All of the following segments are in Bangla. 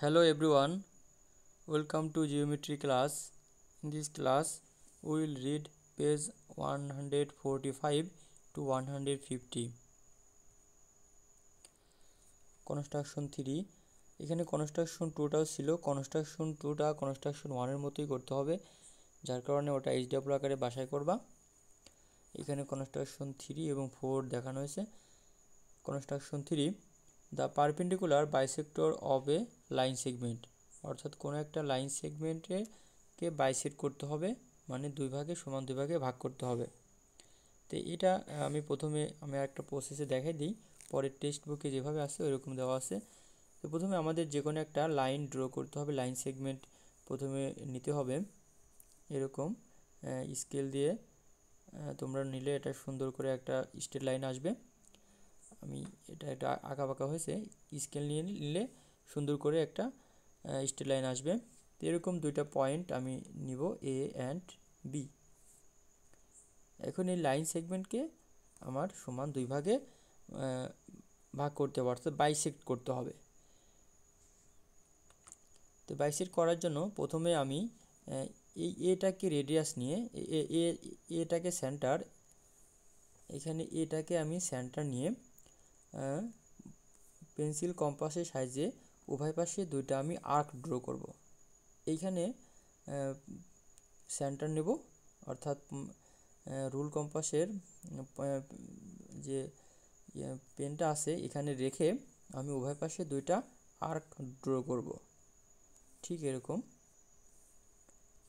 hello everyone welcome to geometry class in this class we will read page 145 to 150 construction three এখানে কনস্ট্রাকশন টুটাও ছিল কনস্ট্রাকশন টুটা কনস্ট্রাকশন ওয়ানের মতোই করতে হবে যার কারণে ওটা এইচ ডাব্লু আকারে বাসায় করবা এখানে কনস্ট্রাকশন থ্রি এবং ফোর দেখানো হয়েছে construction three the perpendicular bisector of a line segment অর্থাৎ কোনো একটা লাইন সেগমেন্টেকে বাইসেক্ট করতে হবে মানে দুই ভাগে সমান দুই ভাগে ভাগ করতে হবে তো এটা আমি প্রথমে আমি একটা প্রসেসে দেখাই দিই পরের টেক্সট বুকে যেভাবে আসে ওইরকম দেওয়া আছে তো প্রথমে আমাদের যে কোনো একটা লাইন ড্র করতে হবে লাইন সেগমেন্ট প্রথমে নিতে হবে এরকম স্কেল দিয়ে তোমরা নিলে এটা সুন্দর করে একটা স্ট্রেট লাইন আসবে আমি এটা একটা আঁকা বাঁকা হয়েছে স্কেল নিয়ে নিলে সুন্দর করে একটা স্টেট লাইন আসবে তো এরকম দুইটা পয়েন্ট আমি নিব এ অ্যান্ড বি এখন এই লাইন সেগমেন্টকে আমার সমান দুই ভাগে ভাগ করতে হবে অর্থাৎ বাইসেক্ট করতে হবে তো বাইসেক্ট করার জন্য প্রথমে আমি এই এটাকে রেডিয়াস নিয়ে এটাকে সেন্টার এখানে এটাকে আমি সেন্টার নিয়ে হ্যাঁ, পেন্সিল কম্পাসের সাইজে উভয় পাশে দুইটা আমি আর্ক ড্র করব। এইখানে সেন্টার নেব অর্থাৎ রুল কম্পাসের যে ইয়ে, পেনটা আছে এখানে রেখে আমি উভয় পাশে দুইটা আর্ক ড্র করব। ঠিক এরকম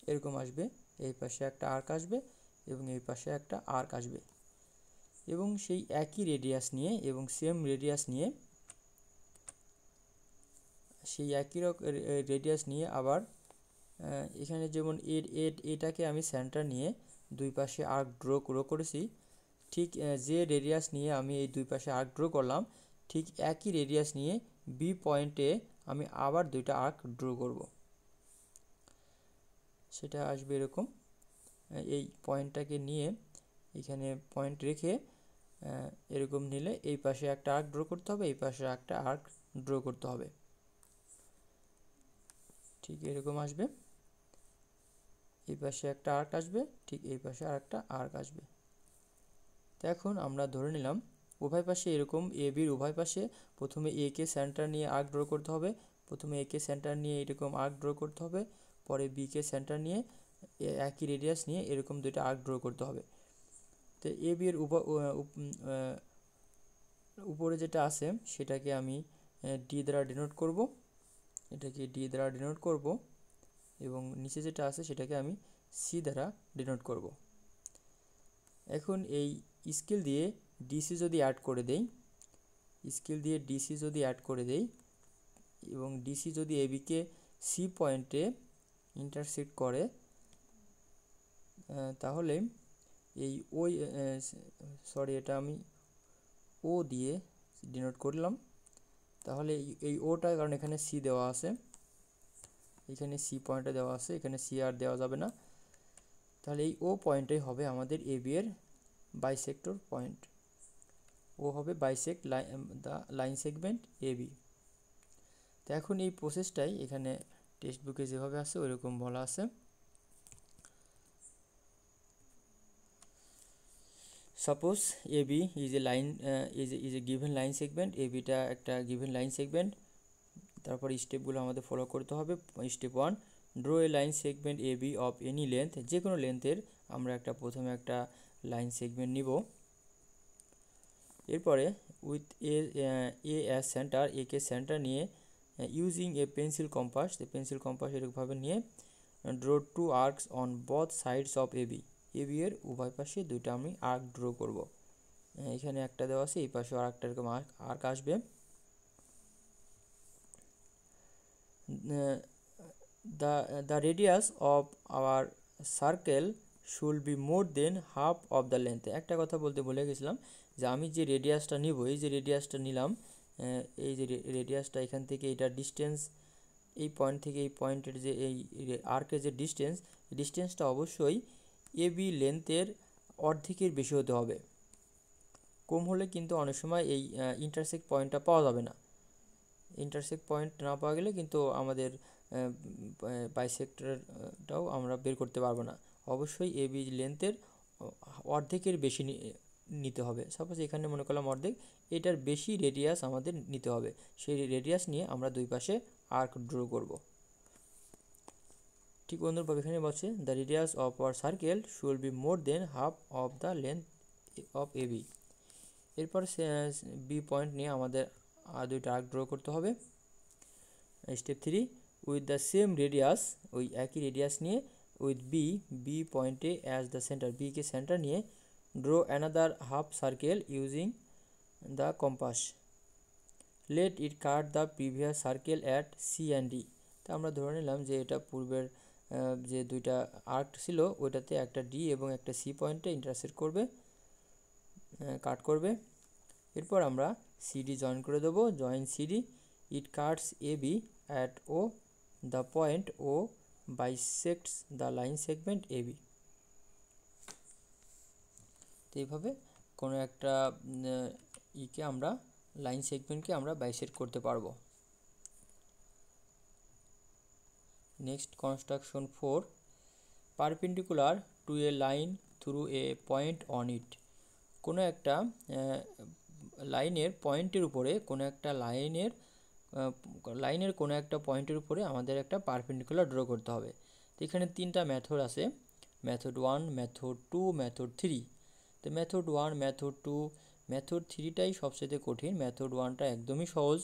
এরকম আসবে এই পাশে একটা আর্ক আসবে এবং এই পাশে একটা আর্ক আসবে এবং সেই একই রেডিয়াস নিয়ে এবং সেম রেডিয়াস নিয়ে সেই একই রকম রেডিয়াস নিয়ে আবার এখানে যেমন এর এটাকে আমি সেন্টার নিয়ে দুই পাশে আর্ক ড্র ড্র করেছি ঠিক যে রেডিয়াস নিয়ে আমি এই দুই পাশে আর্ক ড্র করলাম ঠিক একই রেডিয়াস নিয়ে বি পয়েন্টে আমি আবার দুইটা আর্ক ড্র করব সেটা আসবে এরকম এই পয়েন্টটাকে নিয়ে এখানে পয়েন্ট রেখে এরকম নিলে এই পাশে একটা আর্ক ড্র করতে হবে এই পাশে একটা আর্ক ড্র করতে হবে ঠিক এরকম আসবে এই পাশে একটা আর্ক আসবে ঠিক এই পাশে আর একটা আর্ক আসবে তো এখন আমরা ধরে নিলাম উভয় পাশে এরকম এ বির উভয় পাশে প্রথমে এ কে সেন্টার নিয়ে আর্ক ড্র করতে হবে প্রথমে এ কে সেন্টার নিয়ে এরকম আর্ক ড্র করতে হবে পরে বি কে সেন্টার নিয়ে একই রেডিয়াস নিয়ে এরকম দুইটা আর্ক ড্র করতে হবে তো এ বি এর উপরে যেটা আছে সেটাকে আমি ডি দ্বারা ডিনোট করব এটাকে ডি দ্বারা ডিনোট করব এবং নিচে যেটা আছে সেটাকে আমি সি দ্বারা ডিনোট করব এখন এই স্কেল দিয়ে ডিসি যদি অ্যাড করে দেই স্কেল দিয়ে ডিসি যদি অ্যাড করে দেই এবং ডিসি যদি এবিকে সি পয়েন্টে ইন্টারসেক্ট করে তাহলে এই ওই সরি এটা আমি ও দিয়ে ডিনোট করলাম তাহলে এই ওটা কারণ এখানে সি দেওয়া আছে এখানে সি পয়েন্টটা দেওয়া আছে এখানে সি আর দেওয়া যাবে না তাহলে এই ও পয়েন্টটাই হবে আমাদের এ বি এর বাইসেক্টর পয়েন্ট ও হবে bisect line the line segment A B তো এখন এই প্রসেসটাই এখানে টেক্সট বুকে যেভাবে আছে ওইরকম বলা আছে suppose A B is a line is is a given line segment A বিটা একটা গিভেন লাইন সেগমেন্ট তারপর স্টেপগুলো আমাদের ফলো করতে হবে step one draw a line segment A B of any length যে কোনো লেন্থের আমরা একটা প্রথমে একটা লাইন সেগমেন্ট নিব এরপরে with A A as centre A কে সেন্টার নিয়ে using a pencil compass pencil compass এরকমভাবে নিয়ে draw two arcs on both sides of A B A এর উভয় পাশে দুইটা আমি আর্ক ড্র করব হ্যাঁ, এখানে একটা দেওয়া আছে এই পাশেও আর একটা এরকম আর্ক আর্ক আসবে the the radius of our circle should be more than half of the length একটা কথা বলতে ভুলে গেছিলাম যে আমি যে রেডিয়াসটা নিব এই যে রেডিয়াসটা নিলাম এই যে রেডিয়াসটা এখান থেকে এটা ডিস্টেন্স এই পয়েন্ট থেকে এই পয়েন্টের যে এই আর্কের যে ডিস্টেন্স ডিস্টেন্সটা অবশ্যই এ বি লেন্থের অর্ধেকের বেশি হতে হবে কম হলে কিন্তু অনেক সময় এই ইন্টারসেক্ট পয়েন্টটা পাওয়া যাবে না ইন্টারসেক্ট পয়েন্ট না পাওয়া গেলে কিন্তু আমাদের বাইসেক্টরটাও আমরা বের করতে পারবো না অবশ্যই এ বি লেন্থের অর্ধেকের বেশি নিতে হবে সাপোজ এখানে মনে করলাম অর্ধেক এটার বেশি রেডিয়াস আমাদের নিতে হবে সেই রেডিয়াস নিয়ে আমরা দুই পাশে আর্ক ড্র করবো ঠিক অনুরূপভাবে এখানে বলছে the radius of our circle should be more than half of the length of A B এরপর বি পয়েন্ট নিয়ে আমাদের আর দুইটা আর্ক ড্র করতে হবে step three with the same radius ওই একই রেডিয়াস নিয়ে উইথ বি বি পয়েন্টে অ্যাজ দ্য সেন্টার বিকে সেন্টার নিয়ে draw another half circle using the compass let it cut the previous circle at C and D তা আমরা ধরে নিলাম যে এটা পূর্বের যে দুইটা আর্ক ছিল ওইটাতে একটা ডি এবং একটা সি পয়েন্টে ইন্টারসেক্ট করবে কাট করবে এরপর আমরা সিডি জয়েন করে দেবো join C D it cuts A B at O the point O bisects the line segment A B তো এইভাবে কোনো একটা ইকে e আমরা লাইন সেগমেন্টকে আমরা বাইসেক্ট করতে পারবো Next construction 4 perpendicular to a line through a point on it কোনো একটা লাইনের পয়েন্টের উপরে কোনো একটা লাইনের লাইনের কোনো একটা পয়েন্টের উপরে আমাদের একটা পারপেন্ডিকুলার ড্র করতে হবে তো এখানে তিনটা ম্যাথড আছে method one method two method three তো method one method two method থ্রিটাই সবচেয়ে কঠিন ম্যাথড ওয়ানটা একদমই সহজ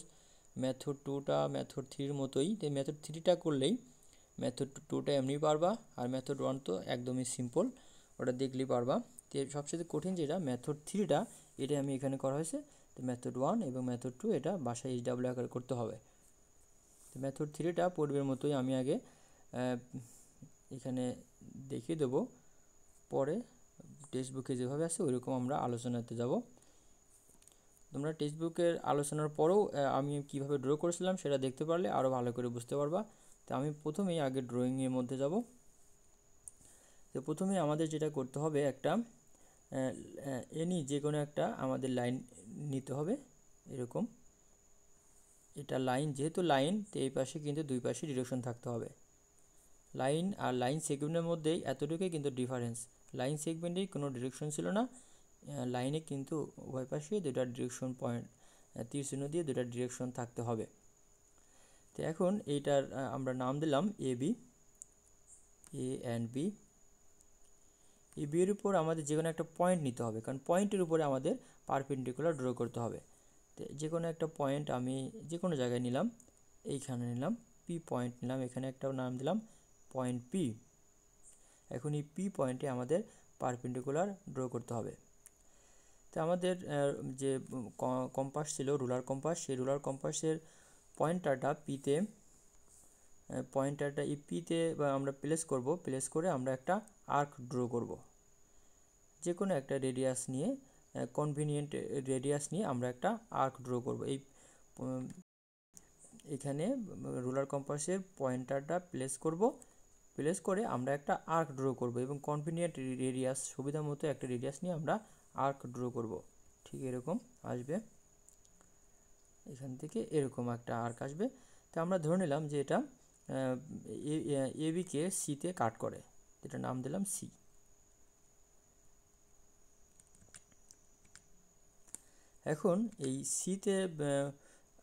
ম্যাথড টুটা ম্যাথড থ্রির মতোই তো ম্যাথড থ্রিটা করলেই মেথড টুটা এমনি পারবা আর মেথড ওয়ান তো একদমই সিম্পল ওটা দেখলেই পারবা তো সবচেয়ে কঠিন যেটা মেথড থ্রিটা এটা আমি এখানে করা হয়েছে তো মেথড ওয়ান এবং মেথড টু এটা বাসায় এইচ ডাব্লিউ আকার করতে হবে তো মেথড থ্রিটা পূর্বের মতোই আমি আগে এখানে দেখিয়ে দেবো পরে টেক্সট বুকে যেভাবে আছে ওইরকম আমরা আলোচনাতে যাব তোমরা টেক্সট বুকের আলোচনার পরেও আমি কিভাবে ড্র করেছিলাম সেটা দেখতে পারলে আরও ভালো করে বুঝতে পারবা তো আমি প্রথমেই আগে ড্রয়িংয়ের মধ্যে যাব তো প্রথমে আমাদের যেটা করতে হবে একটা এনি যে কোনো একটা আমাদের লাইন নিতে হবে এরকম এটা লাইন যেহেতু লাইন তো এই পাশে কিন্তু দুই পাশে ডিরেকশন থাকতে হবে লাইন আর লাইন সেগমেন্টের মধ্যেই এতটুকুই কিন্তু ডিফারেন্স লাইন সেগমেন্টেই কোনো ডিরেকশন ছিল না লাইনে কিন্তু উভয় পাশে দুটা ডিরেকশন পয়েন্ট তীর চিহ্ন দিয়ে দুটা ডিরেকশন থাকতে হবে তো এখন এইটার আমরা নাম দিলাম A B A and B এই বিয়ের উপর আমাদের যে কোনো একটা পয়েন্ট নিতে হবে কারণ পয়েন্টের উপরে আমাদের পারপেন্ডিকুলার ড্র করতে হবে তো যে কোনো একটা পয়েন্ট আমি যে কোনো জায়গায় নিলাম এইখানে নিলাম পি পয়েন্ট নিলাম এখানে একটা নাম দিলাম পয়েন্ট পি এখন এই পি পয়েন্টে আমাদের পারপেন্ডিকুলার ড্র করতে হবে তো আমাদের যে কম্পাস ছিল রুলার কম্পাস সেই রুলার কম্পাসের পয়েন্টারটা পিতে পয়েন্টারটা এই পিতে আমরা প্লেস করব প্লেস করে আমরা একটা আর্ক ড্র করব যে কোনো একটা রেডিয়াস নিয়ে কনভিনিয়েন্ট রেডিয়াস নিয়ে আমরা একটা আর্ক ড্র করব এই এখানে রোলার কম্পাসের পয়েন্টারটা প্লেস করব প্লেস করে আমরা একটা আর্ক ড্র করব এবং কনভিনিয়েন্ট রেডিয়াস সুবিধা মতো একটা রেডিয়াস নিয়ে আমরা আর্ক ড্র করব ঠিক এরকম আসবে এখান থেকে এরকম একটা আর্ক আসবে তো আমরা ধরে নিলাম যে এটা এ বিকে সিতে কাট করে এটা নাম দিলাম সি এখন এই সিতে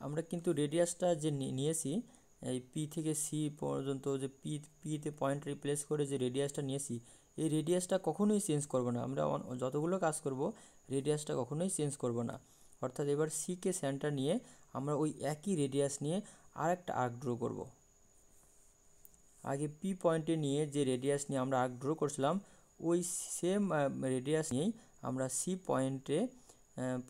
আমরা কিন্তু রেডিয়াসটা যে নিয়েছি এই পি থেকে সি পর্যন্ত যে পি পিতে পয়েন্ট রিপ্লেস করে যে রেডিয়াসটা নিয়েছি এই রেডিয়াসটা কখনোই চেঞ্জ করব না আমরা যতগুলো কাজ করব রেডিয়াসটা কখনোই চেঞ্জ করব না অর্থাৎ এবার সিকে সেন্টার নিয়ে আমরা ওই একই রেডিয়াস নিয়ে আরেকটা আর্ক ড্র করব আগে পি পয়েন্টে নিয়ে যে রেডিয়াস নিয়ে আমরা আর্ক ড্র করছিলাম ওই সেম রেডিয়াস নিয়েই আমরা সি পয়েন্টে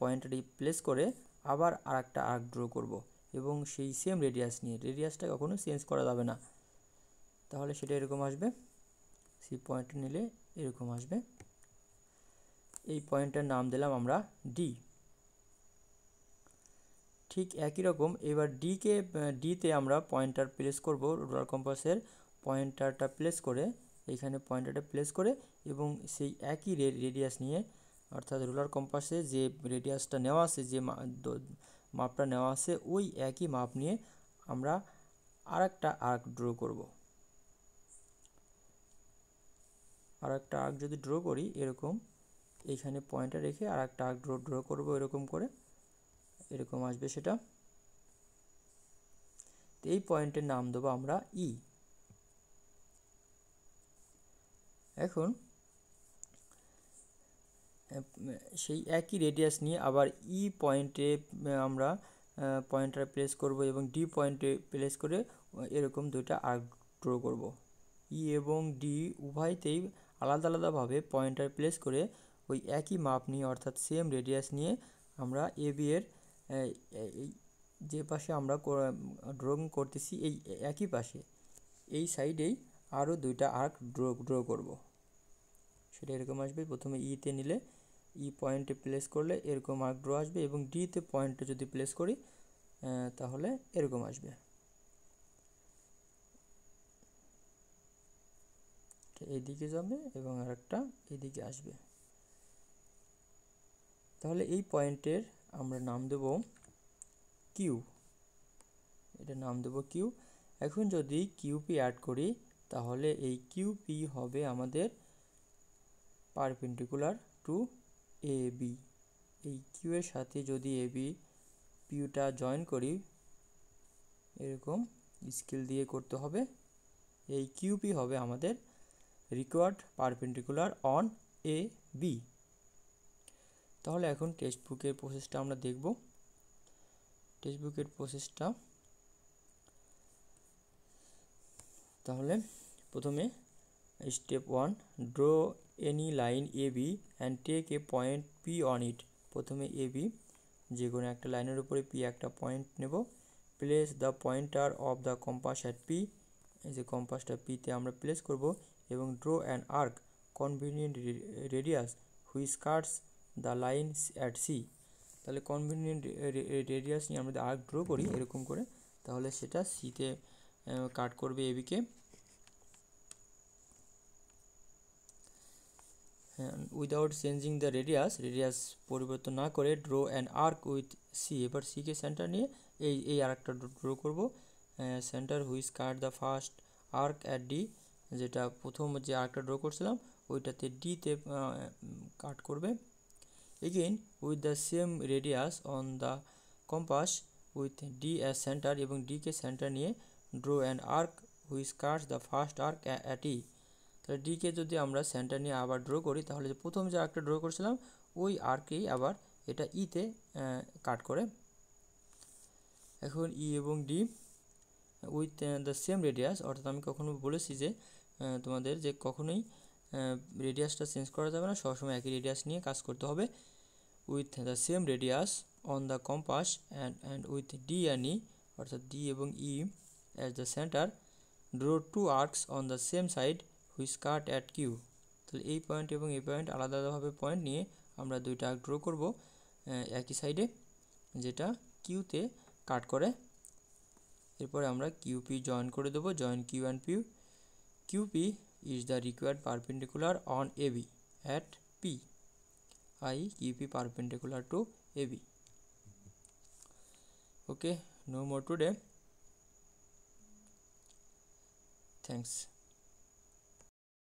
পয়েন্টটি প্লেস করে আবার আর একটা আর্ক ড্র করব এবং সেই সেম রেডিয়াস নিয়ে রেডিয়াসটা কখনো চেঞ্জ করা যাবে না তাহলে সেটা এরকম আসবে সি পয়েন্ট নিলে এরকম আসবে এই পয়েন্টটার নাম দিলাম আমরা ডি ঠিক একই রকম এবার ডিকে ডিতে আমরা পয়েন্টার প্লেস করব রোলার কম্পাসের পয়েন্টারটা প্লেস করে এখানে পয়েন্টারটা প্লেস করে এবং সেই একই রেডিয়াস নিয়ে অর্থাৎ রোলার কম্পাসে যে রেডিয়াসটা নেওয়া আছে যে মাপটা নেওয়া আছে ওই একই মাপ নিয়ে আমরা আর একটা আর্ক ড্র করব আর একটা আর্ক যদি ড্র করি এরকম এইখানে পয়েন্টটা রেখে আর একটা আর্ক ড্র ড্র করবো এরকম করে এরকম আসবে সেটা তো এই পয়েন্টের নাম দেবো আমরা ই e। এখন সেই একই রেডিয়াস নিয়ে আবার ই e পয়েন্টে আমরা পয়েন্টার প্লেস করব এবং ডি পয়েন্টে প্লেস করে এরকম দুইটা আর্ক ড্র করব ই e এবং ডি উভয়তেই আলাদা আলাদাভাবে পয়েন্টার প্লেস করে ওই একই মাপ নিয়ে অর্থাৎ সেম রেডিয়াস নিয়ে আমরা এ বি এর এই যে পাশে আমরা ড্রয়িং করতেছি এই একই পাশে এই সাইডেই আরও দুইটা আর্ক ড্র ড্র করব। সেটা এরকম আসবে প্রথমে ইতে e নিলে ই পয়েন্টে প্লেস করলে এরকম আর্ক ড্র আসবে এবং ডিতে পয়েন্টে যদি প্লেস করি তাহলে এরকম আসবে এইদিকে যাবে এবং আরেকটা এদিকে আসবে তাহলে এই পয়েন্টের আমরা নাম দেব কিউ এটা নাম দেব কিউ এখন যদি কিউপি অ্যাড করি তাহলে এই কিউপি হবে আমাদের পারপেন্ডিকুলার টু এ বি এই কিউ এর সাথে যদি এ বি পিউটা জয়েন করি এরকম স্কেল দিয়ে করতে হবে এই কিউপি হবে আমাদের required perpendicular on A B তাহলে এখন টেক্সট বুকের প্রসেসটা আমরা দেখব টেক্সট বুকের প্রসেসটা তাহলে প্রথমে step one draw any line A B and take a point P on it প্রথমে এ বি যে কোনো একটা লাইনের উপরে পি একটা পয়েন্ট নেব place the pointer of the compass at P যে কম্পাসটা পিতে আমরা প্লেস করব এবং draw and arc convenient radius which cuts the line at C তাহলে কনভেনিয়েন্ট রেডিয়াস নিয়ে আমরা আর্ক ড্র করি এরকম করে তাহলে সেটা সিতে কাট করবে এবিকে হ্যাঁ without changing the radius radius পরিবর্তন না করে draw and arc with C এবার সিকে সেন্টার নিয়ে এই এই আর্কটা ড্র করব centre which cut the first arc at D যেটা প্রথম যে আর্কটা ড্র করছিলাম ওইটাতে ডিতে কাট করবে again with the same radius on the compass with D as centre এবং D কে সেন্টার নিয়ে draw and arc which cuts the first arc at E তাহলে D কে যদি আমরা সেন্টার নিয়ে আবার ড্র করি তাহলে যে প্রথম যে আর্কটা ড্র করেছিলাম ওই আর্কেই আবার এটা ইতে e কাট করে এখন ই e এবং D with the same radius অর্থাৎ আমি কখনো বলেছি যে তোমাদের যে কখনোই রেডিয়াসটা চেঞ্জ করা যাবে না সবসময় একই রেডিয়াস নিয়ে কাজ করতে হবে with the same radius on the compass and and with D and E e, অর্থাৎ ডি এবং E as the centre draw two arcs on the same side which cut at Q তাহলে এই পয়েন্ট এবং এই পয়েন্ট আলাদা আলাদাভাবে পয়েন্ট নিয়ে আমরা দুইটা আর্ক ড্র করবো একই সাইডে যেটা কিউতে কাট করে এরপরে আমরা কিউপি জয়েন করে দেবো join Q and P Q P is the required perpendicular on A B at P I QP perpendicular to AB. Okay, no more today. Thanks.